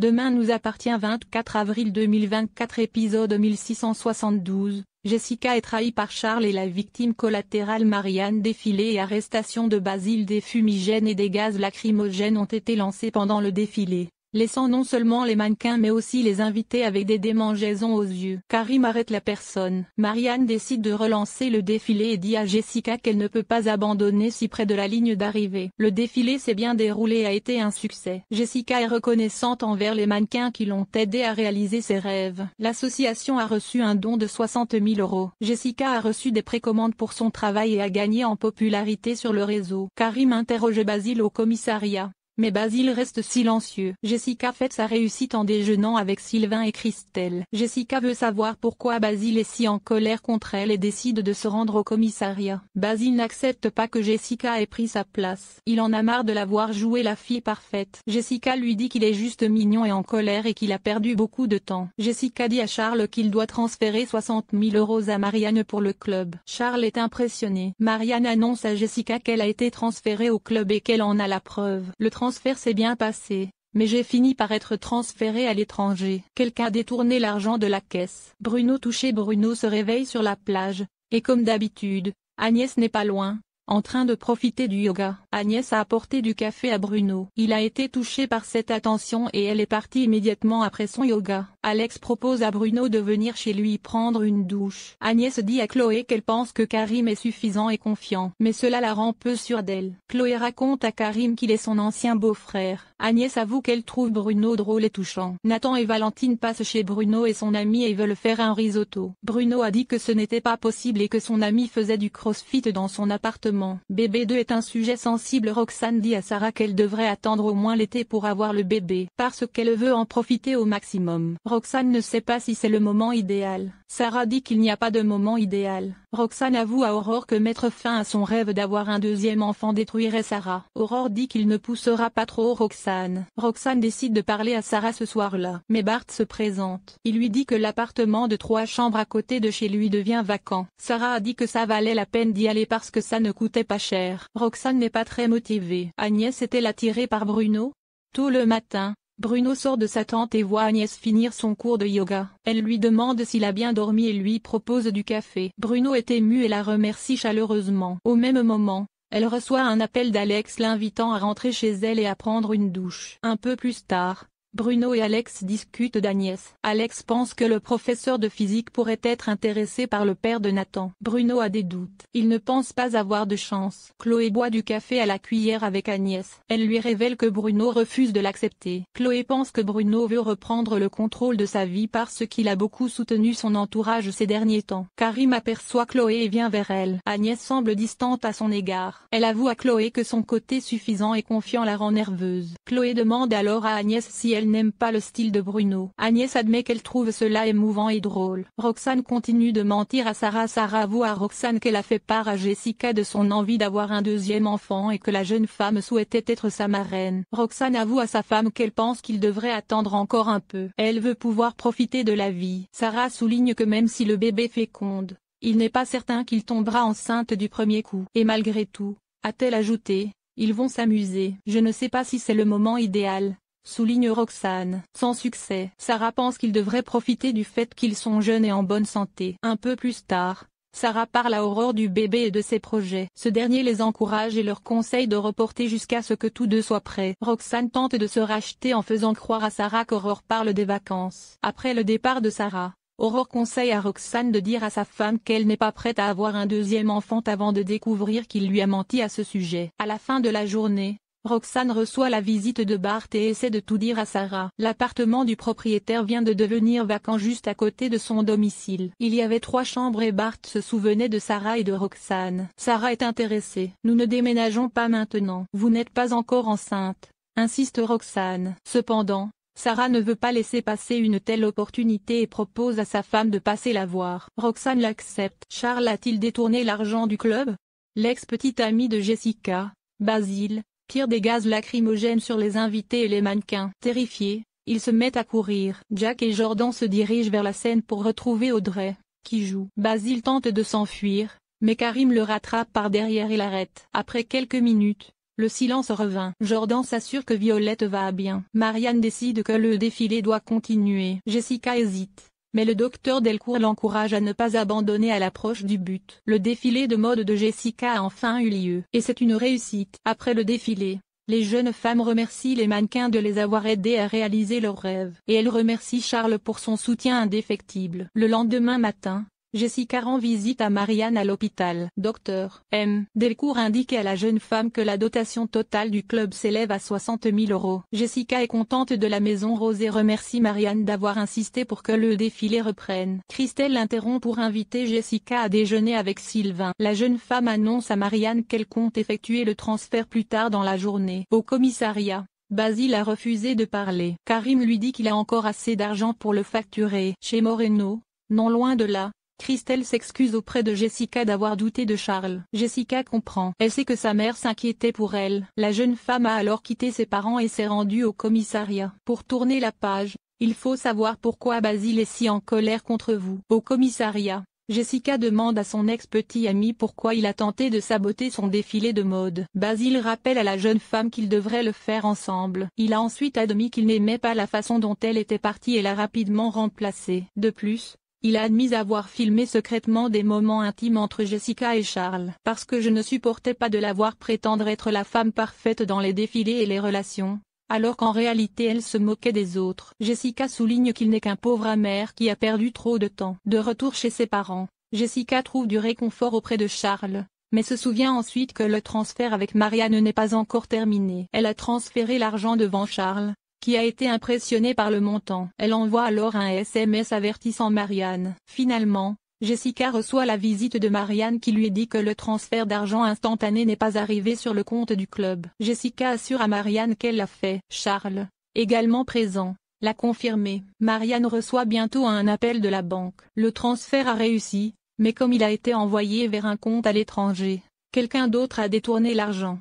Demain nous appartient 24 avril 2024 épisode 1672, Jessica est trahie par Charles et la victime collatérale Marianne défilé et arrestation de Basile des fumigènes et des gaz lacrymogènes ont été lancés pendant le défilé laissant non seulement les mannequins mais aussi les invités avec des démangeaisons aux yeux. Karim arrête la personne. Marianne décide de relancer le défilé et dit à Jessica qu'elle ne peut pas abandonner si près de la ligne d'arrivée. Le défilé s'est bien déroulé et a été un succès. Jessica est reconnaissante envers les mannequins qui l'ont aidée à réaliser ses rêves. L'association a reçu un don de 60 000 euros. Jessica a reçu des précommandes pour son travail et a gagné en popularité sur le réseau. Karim interroge Basile au commissariat. Mais Basile reste silencieux. Jessica fait sa réussite en déjeunant avec Sylvain et Christelle. Jessica veut savoir pourquoi Basile est si en colère contre elle et décide de se rendre au commissariat. Basile n'accepte pas que Jessica ait pris sa place. Il en a marre de la voir jouer la fille parfaite. Jessica lui dit qu'il est juste mignon et en colère et qu'il a perdu beaucoup de temps. Jessica dit à Charles qu'il doit transférer 60 000 euros à Marianne pour le club. Charles est impressionné. Marianne annonce à Jessica qu'elle a été transférée au club et qu'elle en a la preuve. Le transfert s'est bien passé, mais j'ai fini par être transféré à l'étranger. Quelqu'un a détourné l'argent de la caisse. Bruno touché Bruno se réveille sur la plage, et comme d'habitude, Agnès n'est pas loin, en train de profiter du yoga. Agnès a apporté du café à Bruno. Il a été touché par cette attention et elle est partie immédiatement après son yoga. Alex propose à Bruno de venir chez lui prendre une douche. Agnès dit à Chloé qu'elle pense que Karim est suffisant et confiant, mais cela la rend peu sûre d'elle. Chloé raconte à Karim qu'il est son ancien beau-frère. Agnès avoue qu'elle trouve Bruno drôle et touchant. Nathan et Valentine passent chez Bruno et son ami et veulent faire un risotto. Bruno a dit que ce n'était pas possible et que son ami faisait du crossfit dans son appartement bébé 2 est un sujet sensible Roxane dit à Sarah qu'elle devrait attendre au moins l'été pour avoir le bébé, parce qu'elle veut en profiter au maximum. Roxane ne sait pas si c'est le moment idéal. Sarah dit qu'il n'y a pas de moment idéal. Roxane avoue à Aurore que mettre fin à son rêve d'avoir un deuxième enfant détruirait Sarah. Aurore dit qu'il ne poussera pas trop Roxane. Roxane décide de parler à Sarah ce soir-là. Mais Bart se présente. Il lui dit que l'appartement de trois chambres à côté de chez lui devient vacant. Sarah a dit que ça valait la peine d'y aller parce que ça ne coûtait pas cher. Roxane n'est pas très motivée. Agnès était attirée par Bruno. Tout le matin, Bruno sort de sa tente et voit Agnès finir son cours de yoga. Elle lui demande s'il a bien dormi et lui propose du café. Bruno est ému et la remercie chaleureusement. Au même moment, elle reçoit un appel d'Alex l'invitant à rentrer chez elle et à prendre une douche. Un peu plus tard, Bruno et Alex discutent d'Agnès. Alex pense que le professeur de physique pourrait être intéressé par le père de Nathan. Bruno a des doutes. Il ne pense pas avoir de chance. Chloé boit du café à la cuillère avec Agnès. Elle lui révèle que Bruno refuse de l'accepter. Chloé pense que Bruno veut reprendre le contrôle de sa vie parce qu'il a beaucoup soutenu son entourage ces derniers temps. Karim aperçoit Chloé et vient vers elle. Agnès semble distante à son égard. Elle avoue à Chloé que son côté suffisant et confiant la rend nerveuse. Chloé demande alors à Agnès si elle n'aime pas le style de Bruno. Agnès admet qu'elle trouve cela émouvant et drôle. Roxane continue de mentir à Sarah. Sarah avoue à Roxane qu'elle a fait part à Jessica de son envie d'avoir un deuxième enfant et que la jeune femme souhaitait être sa marraine. Roxane avoue à sa femme qu'elle pense qu'il devrait attendre encore un peu. Elle veut pouvoir profiter de la vie. Sarah souligne que même si le bébé féconde, il n'est pas certain qu'il tombera enceinte du premier coup. Et malgré tout, a-t-elle ajouté, ils vont s'amuser. Je ne sais pas si c'est le moment idéal, Souligne Roxane. Sans succès, Sarah pense qu'ils devraient profiter du fait qu'ils sont jeunes et en bonne santé. Un peu plus tard, Sarah parle à Aurore du bébé et de ses projets. Ce dernier les encourage et leur conseille de reporter jusqu'à ce que tous deux soient prêts. Roxane tente de se racheter en faisant croire à Sarah qu'Aurore parle des vacances. Après le départ de Sarah, Aurore conseille à Roxane de dire à sa femme qu'elle n'est pas prête à avoir un deuxième enfant avant de découvrir qu'il lui a menti à ce sujet. À la fin de la journée, Roxane reçoit la visite de Bart et essaie de tout dire à Sarah. L'appartement du propriétaire vient de devenir vacant juste à côté de son domicile. Il y avait trois chambres et Bart se souvenait de Sarah et de Roxane. Sarah est intéressée. Nous ne déménageons pas maintenant. Vous n'êtes pas encore enceinte, insiste Roxane. Cependant, Sarah ne veut pas laisser passer une telle opportunité et propose à sa femme de passer la voir. Roxane l'accepte. Charles a-t-il détourné l'argent du club L'ex-petite amie de Jessica, Basile, tire des gaz lacrymogènes sur les invités et les mannequins. Terrifiés, ils se mettent à courir. Jack et Jordan se dirigent vers la scène pour retrouver Audrey, qui joue. Basil tente de s'enfuir, mais Karim le rattrape par derrière et l'arrête. Après quelques minutes, le silence revint. Jordan s'assure que Violette va bien. Marianne décide que le défilé doit continuer. Jessica hésite mais le docteur Delcourt l'encourage à ne pas abandonner à l'approche du but. Le défilé de mode de Jessica a enfin eu lieu, et c'est une réussite. Après le défilé, les jeunes femmes remercient les mannequins de les avoir aidés à réaliser leurs rêves. Et elles remercient Charles pour son soutien indéfectible. Le lendemain matin, Jessica rend visite à Marianne à l'hôpital. Docteur M. Delcourt indique à la jeune femme que la dotation totale du club s'élève à 60 000 euros. Jessica est contente de la maison rose et remercie Marianne d'avoir insisté pour que le défilé reprenne. Christelle l'interrompt pour inviter Jessica à déjeuner avec Sylvain. La jeune femme annonce à Marianne qu'elle compte effectuer le transfert plus tard dans la journée. Au commissariat, Basile a refusé de parler. Karim lui dit qu'il a encore assez d'argent pour le facturer. Chez Moreno, non loin de là, Christelle s'excuse auprès de Jessica d'avoir douté de Charles. Jessica comprend. Elle sait que sa mère s'inquiétait pour elle. La jeune femme a alors quitté ses parents et s'est rendue au commissariat. Pour tourner la page, il faut savoir pourquoi Basile est si en colère contre vous. Au commissariat, Jessica demande à son ex-petit ami pourquoi il a tenté de saboter son défilé de mode. Basile rappelle à la jeune femme qu'ils devraient le faire ensemble. Il a ensuite admis qu'il n'aimait pas la façon dont elle était partie et l'a rapidement remplacée. De plus, il a admis avoir filmé secrètement des moments intimes entre Jessica et Charles. Parce que je ne supportais pas de la voir prétendre être la femme parfaite dans les défilés et les relations, alors qu'en réalité elle se moquait des autres. Jessica souligne qu'il n'est qu'un pauvre amer qui a perdu trop de temps. De retour chez ses parents, Jessica trouve du réconfort auprès de Charles, mais se souvient ensuite que le transfert avec Marianne n'est pas encore terminé. Elle a transféré l'argent devant Charles, qui a été impressionnée par le montant. Elle envoie alors un SMS avertissant Marianne. Finalement, Jessica reçoit la visite de Marianne qui lui dit que le transfert d'argent instantané n'est pas arrivé sur le compte du club. Jessica assure à Marianne qu'elle l'a fait. Charles, également présent, l'a confirmé. Marianne reçoit bientôt un appel de la banque. Le transfert a réussi, mais comme il a été envoyé vers un compte à l'étranger, quelqu'un d'autre a détourné l'argent.